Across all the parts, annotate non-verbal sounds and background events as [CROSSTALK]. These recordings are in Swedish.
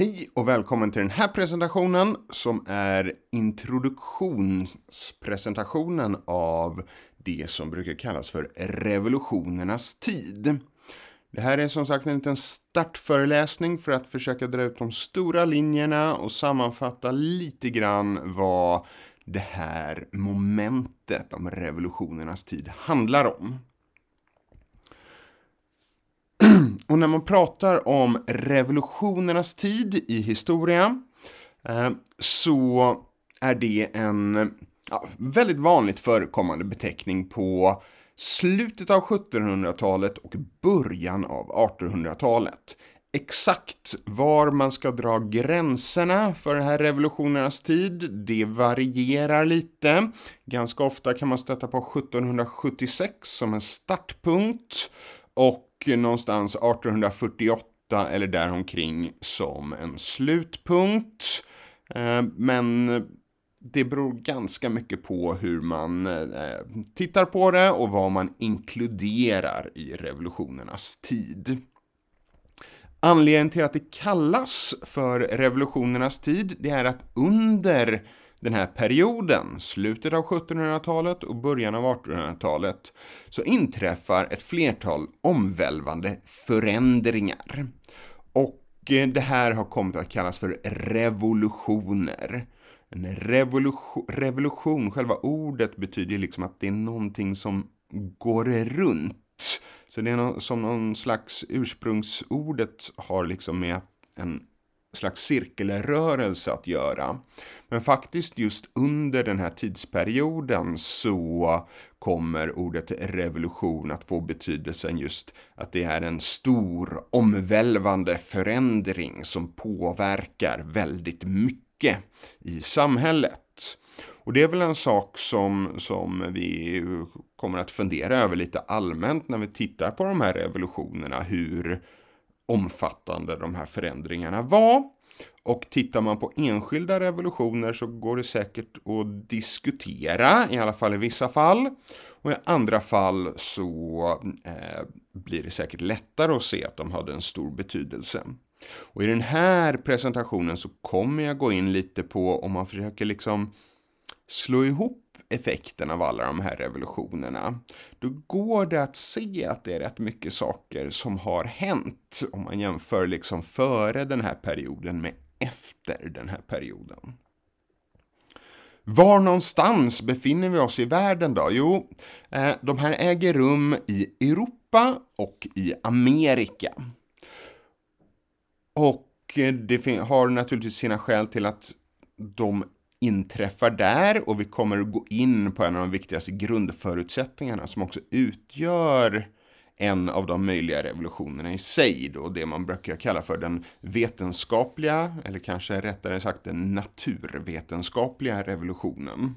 Hej och välkommen till den här presentationen som är introduktionspresentationen av det som brukar kallas för revolutionernas tid. Det här är som sagt en liten startföreläsning för att försöka dra ut de stora linjerna och sammanfatta lite grann vad det här momentet om revolutionernas tid handlar om. Och när man pratar om revolutionernas tid i historia eh, så är det en väldigt vanligt förekommande beteckning på slutet av 1700-talet och början av 1800-talet. Exakt var man ska dra gränserna för den här revolutionernas tid, det varierar lite. Ganska ofta kan man stöta på 1776 som en startpunkt och och någonstans 1848 eller däromkring som en slutpunkt. Eh, men det beror ganska mycket på hur man eh, tittar på det och vad man inkluderar i revolutionernas tid. Anledningen till att det kallas för revolutionernas tid, det är att under den här perioden, slutet av 1700-talet och början av 1800-talet, så inträffar ett flertal omvälvande förändringar. Och eh, det här har kommit att kallas för revolutioner. En revolution, revolution, själva ordet betyder liksom att det är någonting som går runt. Så det är som någon slags ursprungsordet har liksom med en slags cirkelrörelse att göra. Men faktiskt just under den här tidsperioden så kommer ordet revolution att få betydelsen just att det är en stor omvälvande förändring som påverkar väldigt mycket i samhället. Och det är väl en sak som, som vi kommer att fundera över lite allmänt när vi tittar på de här revolutionerna. Hur, omfattande de här förändringarna var. Och tittar man på enskilda revolutioner så går det säkert att diskutera, i alla fall i vissa fall. Och i andra fall så eh, blir det säkert lättare att se att de hade en stor betydelse. Och i den här presentationen så kommer jag gå in lite på om man försöker liksom slå ihop effekten av alla de här revolutionerna, då går det att se att det är rätt mycket saker som har hänt om man jämför liksom före den här perioden med efter den här perioden. Var någonstans befinner vi oss i världen då? Jo, eh, de här äger rum i Europa och i Amerika. Och eh, det har naturligtvis sina skäl till att de inträffar där och vi kommer att gå in på en av de viktigaste grundförutsättningarna som också utgör en av de möjliga revolutionerna i sig då, det man brukar kalla för den vetenskapliga, eller kanske rättare sagt den naturvetenskapliga revolutionen.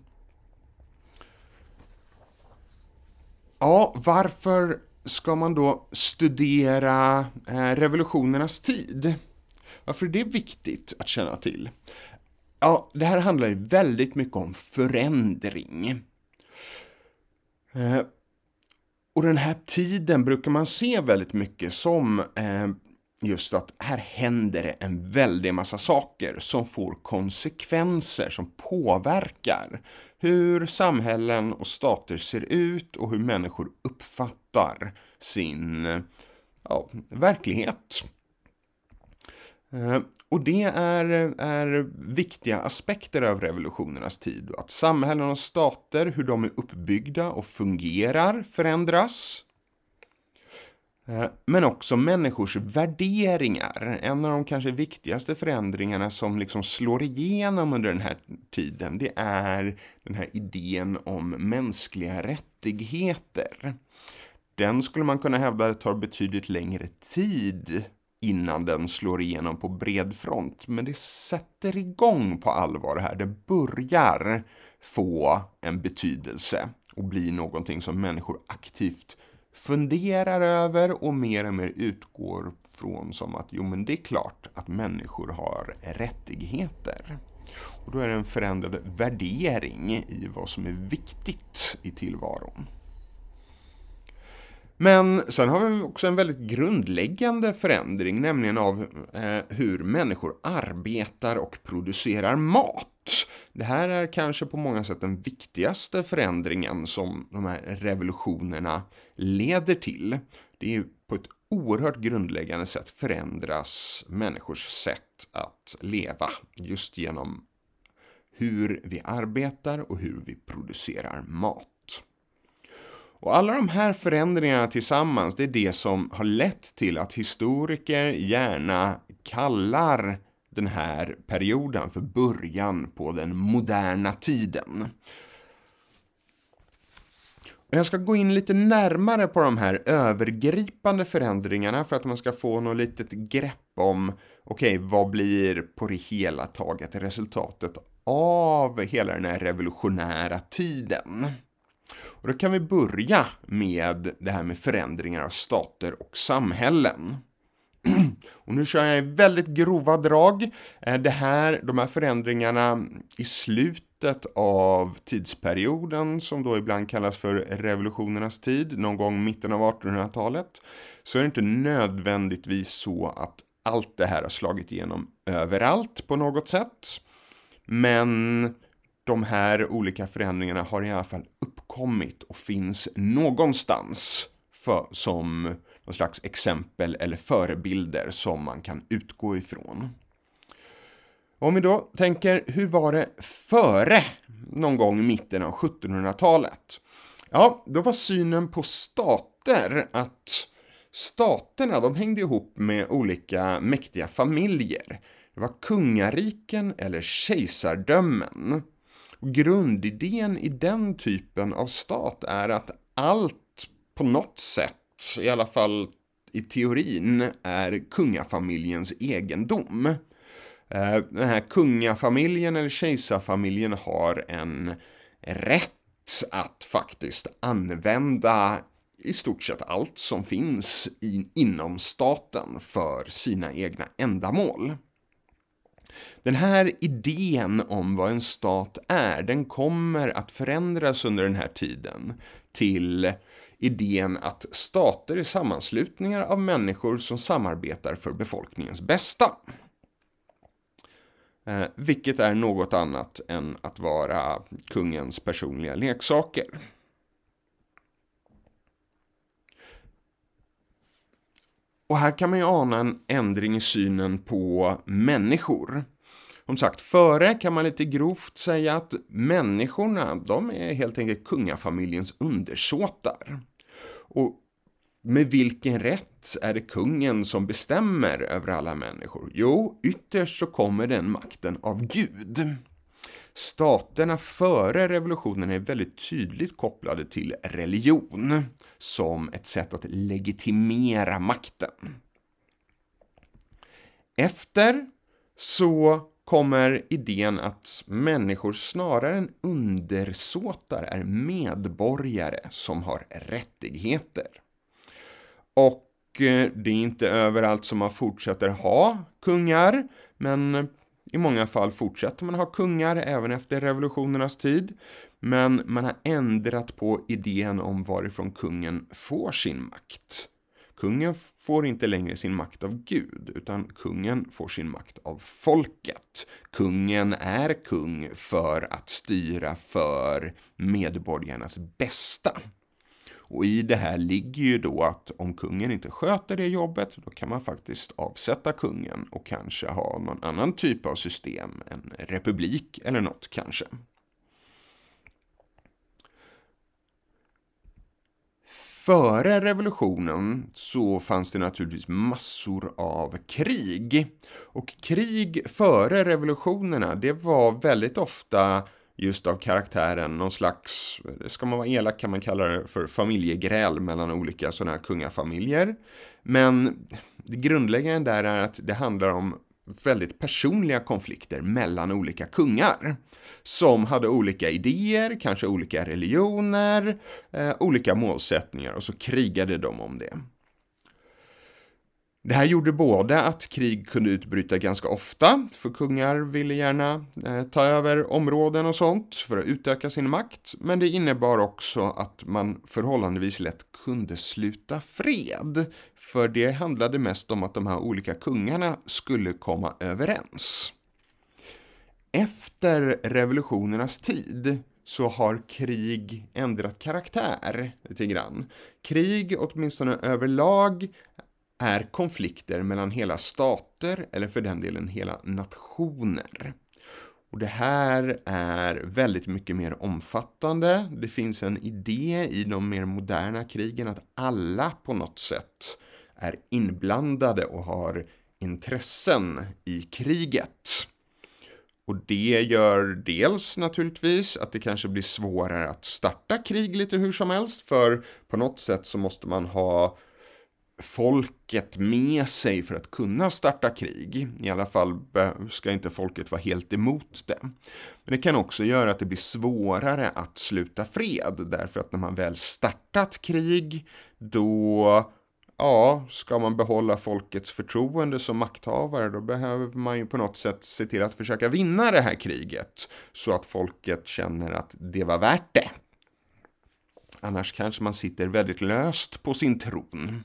Ja, varför ska man då studera eh, revolutionernas tid? Varför är det viktigt att känna till? Ja, det här handlar ju väldigt mycket om förändring. Eh, och den här tiden brukar man se väldigt mycket som eh, just att här händer det en väldig massa saker som får konsekvenser som påverkar hur samhällen och stater ser ut och hur människor uppfattar sin ja, verklighet. Eh, och det är, är viktiga aspekter av revolutionernas tid. Att samhällen och stater, hur de är uppbyggda och fungerar, förändras. Eh, men också människors värderingar. En av de kanske viktigaste förändringarna som liksom slår igenom under den här tiden, det är den här idén om mänskliga rättigheter. Den skulle man kunna hävda tar betydligt längre tid innan den slår igenom på bred front. Men det sätter igång på allvar här. Det börjar få en betydelse och bli någonting som människor aktivt funderar över och mer och mer utgår från som att jo men det är klart att människor har rättigheter. Och då är det en förändrad värdering i vad som är viktigt i tillvaron. Men sen har vi också en väldigt grundläggande förändring, nämligen av eh, hur människor arbetar och producerar mat. Det här är kanske på många sätt den viktigaste förändringen som de här revolutionerna leder till. Det är ju på ett oerhört grundläggande sätt förändras människors sätt att leva just genom hur vi arbetar och hur vi producerar mat. Och alla de här förändringarna tillsammans, det är det som har lett till att historiker gärna kallar den här perioden för början på den moderna tiden. Jag ska gå in lite närmare på de här övergripande förändringarna för att man ska få något litet grepp om, okej, okay, vad blir på det hela taget resultatet av hela den här revolutionära tiden? Och då kan vi börja med det här med förändringar av stater och samhällen. [CLEARS THROAT] Och nu kör jag i väldigt grova drag. Eh, det här, de här förändringarna i slutet av tidsperioden som då ibland kallas för revolutionernas tid, någon gång mitten av 1800-talet, så är det inte nödvändigtvis så att allt det här har slagit igenom överallt på något sätt. Men de här olika förändringarna har i alla fall upp uppkommit och finns någonstans för, som någon slags exempel eller förebilder som man kan utgå ifrån. Om vi då tänker, hur var det före någon gång i mitten av 1700-talet? Ja, då var synen på stater att staterna, de hängde ihop med olika mäktiga familjer. Det var kungariken eller kejsardömen. Och grundidén i den typen av stat är att allt på något sätt, i alla fall i teorin, är kungafamiljens egendom. Eh, den här kungafamiljen eller kejsarfamiljen har en rätt att faktiskt använda i stort sett allt som finns i, inom staten för sina egna ändamål. Den här idén om vad en stat är, den kommer att förändras under den här tiden till idén att stater är sammanslutningar av människor som samarbetar för befolkningens bästa. Eh, vilket är något annat än att vara kungens personliga leksaker. Och här kan man ju ana en ändring i synen på människor. Som sagt, före kan man lite grovt säga att människorna, de är helt enkelt kungafamiljens undersåtar. Och med vilken rätt är det kungen som bestämmer över alla människor? Jo, ytterst så kommer den makten av Gud. Staterna före revolutionen är väldigt tydligt kopplade till religion som ett sätt att legitimera makten. Efter så kommer idén att människor snarare än undersåtar är medborgare som har rättigheter. Och eh, det är inte överallt som man fortsätter ha kungar, men i många fall fortsätter man ha kungar även efter revolutionernas tid, men man har ändrat på idén om varifrån kungen får sin makt. Kungen får inte längre sin makt av Gud, utan kungen får sin makt av folket. Kungen är kung för att styra för medborgarnas bästa. Och i det här ligger ju då att om kungen inte sköter det jobbet, då kan man faktiskt avsätta kungen och kanske ha någon annan typ av system, en republik eller något kanske. Före revolutionen så fanns det naturligtvis massor av krig. Och krig före revolutionerna, det var väldigt ofta just av karaktären, någon slags, ska man vara elak kan man kalla det för familjegräl mellan olika sådana här kungafamiljer. Men det grundläggande där är att det handlar om väldigt personliga konflikter mellan olika kungar. Som hade olika idéer, kanske olika religioner, eh, olika målsättningar och så krigade de om det. Det här gjorde både att krig kunde utbryta ganska ofta, för kungar ville gärna eh, ta över områden och sånt för att utöka sin makt, men det innebar också att man förhållandevis lätt kunde sluta fred, för det handlade mest om att de här olika kungarna skulle komma överens. Efter revolutionernas tid så har krig ändrat karaktär lite grann. Krig, åtminstone överlag, är konflikter mellan hela stater eller för den delen hela nationer. Och det här är väldigt mycket mer omfattande. Det finns en idé i de mer moderna krigen att alla på något sätt är inblandade och har intressen i kriget. Och det gör dels naturligtvis att det kanske blir svårare att starta krig lite hur som helst, för på något sätt så måste man ha folket med sig för att kunna starta krig. I alla fall ska inte folket vara helt emot det. Men det kan också göra att det blir svårare att sluta fred därför att när man väl startat krig då ja, ska man behålla folkets förtroende som makthavare då behöver man ju på något sätt se till att försöka vinna det här kriget så att folket känner att det var värt det. Annars kanske man sitter väldigt löst på sin tron.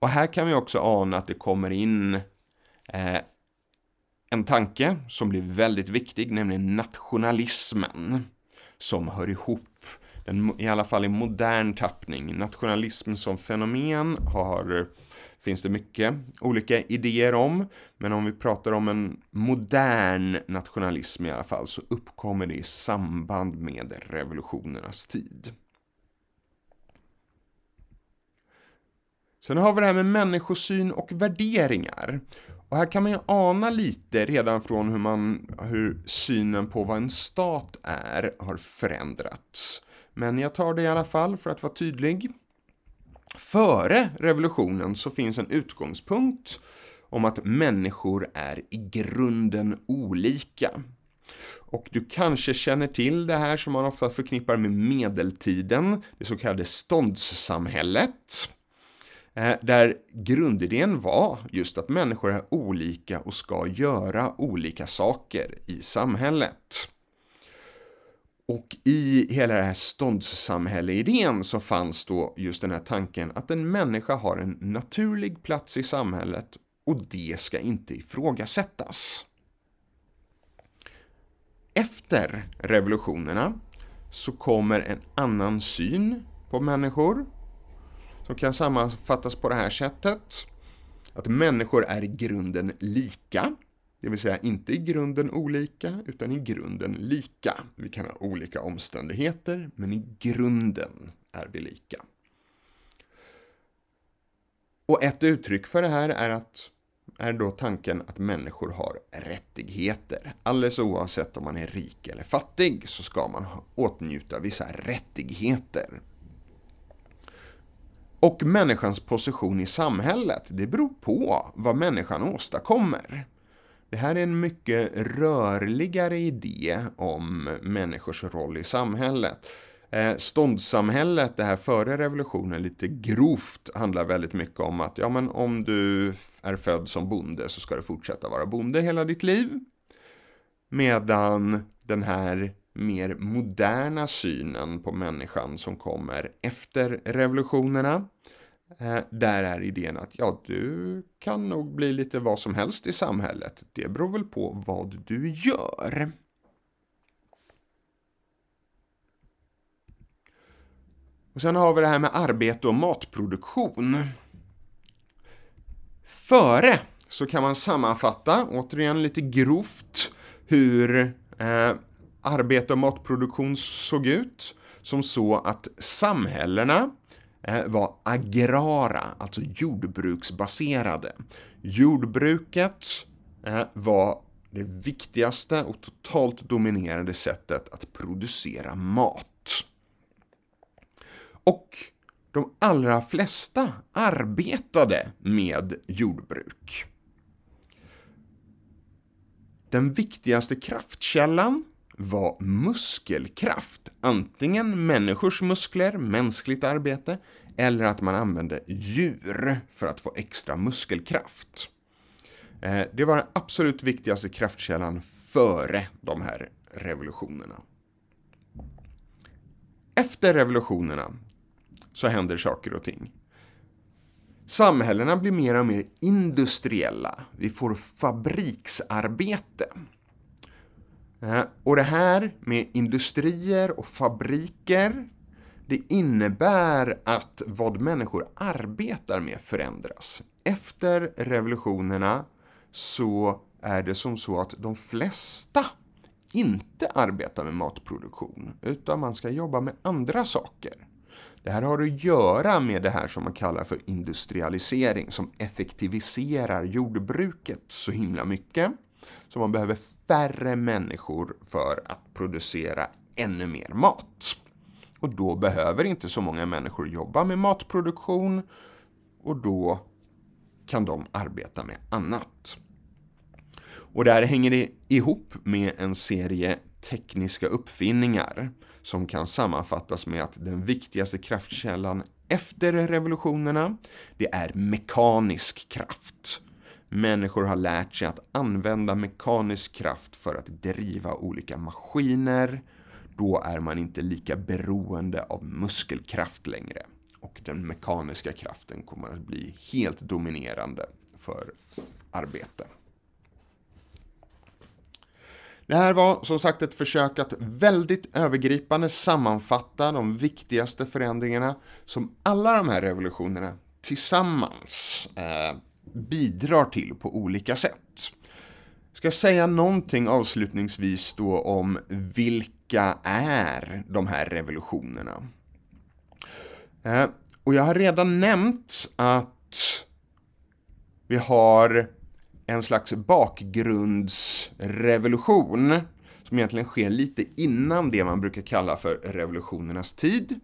Och här kan vi också ana att det kommer in eh, en tanke som blir väldigt viktig, nämligen nationalismen som hör ihop den, i alla fall i modern tappning. Nationalism som fenomen har, finns det mycket olika idéer om. Men om vi pratar om en modern nationalism i alla fall så uppkommer det i samband med revolutionernas tid. Sen har vi det här med människosyn och värderingar. Och här kan man ju ana lite redan från hur, man, hur synen på vad en stat är har förändrats. Men jag tar det i alla fall för att vara tydlig. Före revolutionen så finns en utgångspunkt om att människor är i grunden olika. Och du kanske känner till det här som man ofta förknippar med medeltiden, det så kallade ståndssamhället. Eh, där grundidén var just att människor är olika och ska göra olika saker i samhället. Och i hela den här ståndssamhälle-idén så fanns då just den här tanken att en människa har en naturlig plats i samhället och det ska inte ifrågasättas. Efter revolutionerna så kommer en annan syn på människor som kan sammanfattas på det här sättet. Att människor är i grunden lika, det vill säga inte i grunden olika, utan i grunden lika. Vi kan ha olika omständigheter, men i grunden är vi lika. Och ett uttryck för det här är, att, är då tanken att människor har rättigheter. Alldeles oavsett om man är rik eller fattig så ska man åtnjuta vissa rättigheter. Och människans position i samhället, det beror på vad människan åstadkommer. Det här är en mycket rörligare idé om människors roll i samhället. Eh, ståndssamhället, det här före revolutionen, lite grovt handlar väldigt mycket om att ja, men om du är född som bonde så ska du fortsätta vara bonde hela ditt liv. Medan den här mer moderna synen på människan som kommer efter revolutionerna. Eh, där är idén att ja, du kan nog bli lite vad som helst i samhället. Det beror väl på vad du gör. Och sen har vi det här med arbete och matproduktion. Före så kan man sammanfatta, återigen lite grovt, hur eh, arbete och matproduktion såg ut som så att samhällena eh, var agrara, alltså jordbruksbaserade. Jordbruket eh, var det viktigaste och totalt dominerande sättet att producera mat. Och de allra flesta arbetade med jordbruk. Den viktigaste kraftkällan var muskelkraft, antingen människors muskler, mänskligt arbete, eller att man använde djur för att få extra muskelkraft. Eh, det var den absolut viktigaste kraftkällan före de här revolutionerna. Efter revolutionerna så händer saker och ting. Samhällena blir mer och mer industriella. Vi får fabriksarbete. Eh, och det här med industrier och fabriker, det innebär att vad människor arbetar med förändras. Efter revolutionerna så är det som så att de flesta inte arbetar med matproduktion, utan man ska jobba med andra saker. Det här har att göra med det här som man kallar för industrialisering, som effektiviserar jordbruket så himla mycket. Så man behöver färre människor för att producera ännu mer mat. Och då behöver inte så många människor jobba med matproduktion och då kan de arbeta med annat. Och där hänger det ihop med en serie tekniska uppfinningar som kan sammanfattas med att den viktigaste kraftkällan efter revolutionerna, det är mekanisk kraft. Människor har lärt sig att använda mekanisk kraft för att driva olika maskiner. Då är man inte lika beroende av muskelkraft längre. Och den mekaniska kraften kommer att bli helt dominerande för arbete. Det här var som sagt ett försök att väldigt övergripande sammanfatta de viktigaste förändringarna som alla de här revolutionerna tillsammans eh, bidrar till på olika sätt. Jag ska säga någonting avslutningsvis då om vilka är de här revolutionerna? Eh, och jag har redan nämnt att vi har en slags bakgrundsrevolution som egentligen sker lite innan det man brukar kalla för revolutionernas tid.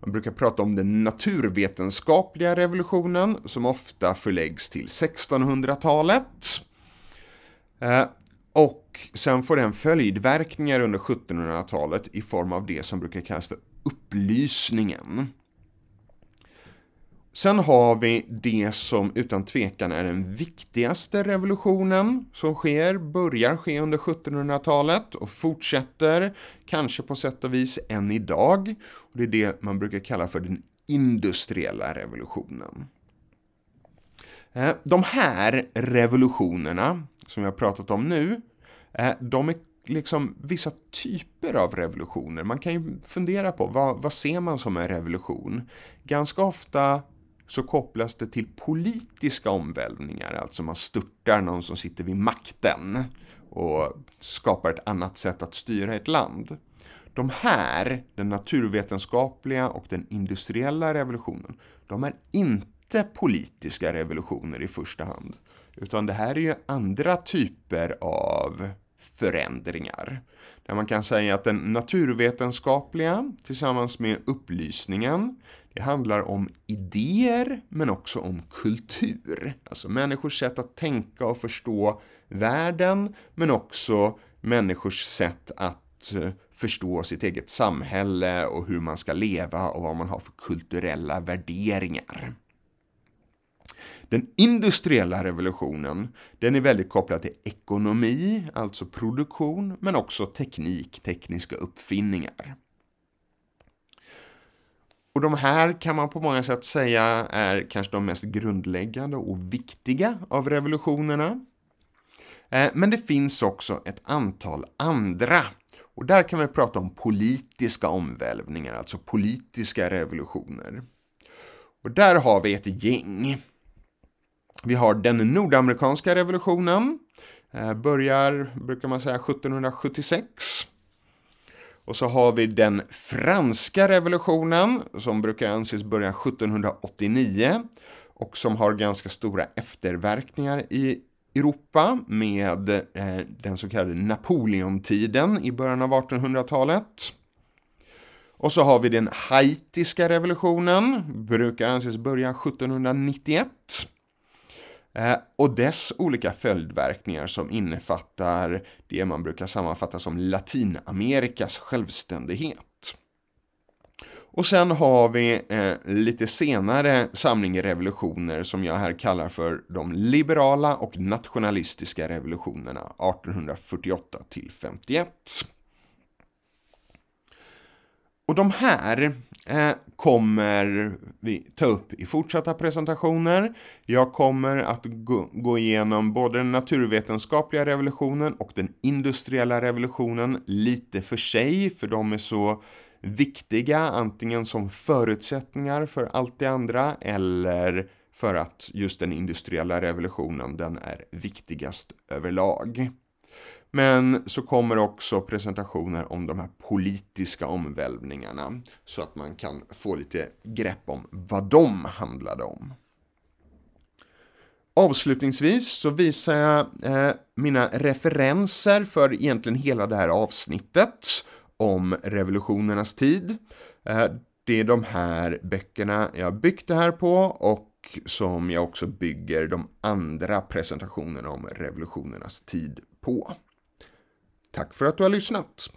Man brukar prata om den naturvetenskapliga revolutionen som ofta förläggs till 1600-talet. Eh, och sen får den följdverkningar under 1700-talet i form av det som brukar kallas för upplysningen. Sen har vi det som utan tvekan är den viktigaste revolutionen som sker, börjar ske under 1700-talet och fortsätter, kanske på sätt och vis än idag. Och det är det man brukar kalla för den industriella revolutionen. Eh, de här revolutionerna som jag pratat om nu, eh, de är liksom vissa typer av revolutioner. Man kan ju fundera på vad, vad ser man som en revolution? Ganska ofta så kopplas det till politiska omvälvningar, alltså man störtar någon som sitter vid makten och skapar ett annat sätt att styra ett land. De här, den naturvetenskapliga och den industriella revolutionen, de är inte politiska revolutioner i första hand, utan det här är ju andra typer av förändringar. Där man kan säga att den naturvetenskapliga tillsammans med upplysningen, det handlar om idéer, men också om kultur. Alltså människors sätt att tänka och förstå världen, men också människors sätt att eh, förstå sitt eget samhälle och hur man ska leva och vad man har för kulturella värderingar. Den industriella revolutionen, den är väldigt kopplad till ekonomi, alltså produktion, men också teknik, tekniska uppfinningar. Och de här kan man på många sätt säga är kanske de mest grundläggande och viktiga av revolutionerna. Eh, men det finns också ett antal andra. Och där kan vi prata om politiska omvälvningar, alltså politiska revolutioner. Och där har vi ett gäng. Vi har den nordamerikanska revolutionen. Eh, börjar, brukar man säga, 1776. Och så har vi den franska revolutionen som brukar anses börja 1789 och som har ganska stora efterverkningar i Europa med eh, den så kallade Napoleontiden i början av 1800-talet. Och så har vi den haitiska revolutionen, brukar anses börja 1791. Eh, och dess olika följdverkningar som innefattar det man brukar sammanfatta som Latinamerikas självständighet. Och sen har vi eh, lite senare samling revolutioner som jag här kallar för de liberala och nationalistiska revolutionerna 1848 till 51. Och de här eh, kommer vi ta upp i fortsatta presentationer. Jag kommer att gå igenom både den naturvetenskapliga revolutionen och den industriella revolutionen lite för sig, för de är så viktiga, antingen som förutsättningar för allt det andra eller för att just den industriella revolutionen den är viktigast överlag. Men så kommer också presentationer om de här politiska omvälvningarna så att man kan få lite grepp om vad de handlade om. Avslutningsvis så visar jag eh, mina referenser för egentligen hela det här avsnittet om revolutionernas tid. Eh, det är de här böckerna jag byggt det här på och som jag också bygger de andra presentationerna om revolutionernas tid på. Tack för att du har lyssnat!